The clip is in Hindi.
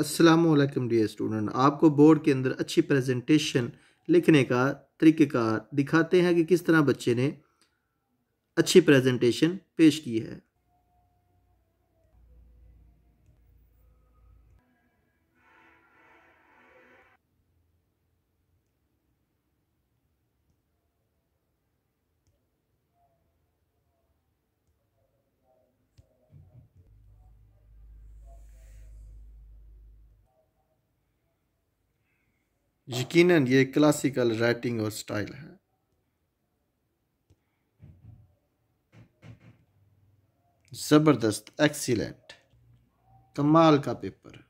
असलम डियर स्टूडेंट आपको बोर्ड के अंदर अच्छी प्रेजेंटेशन लिखने का तरीक़ेकार दिखाते हैं कि किस तरह बच्चे ने अच्छी प्रेजेंटेशन पेश की है यकीनन ये क्लासिकल राइटिंग और स्टाइल है ज़बरदस्त एक्सीलेंट कमाल का पेपर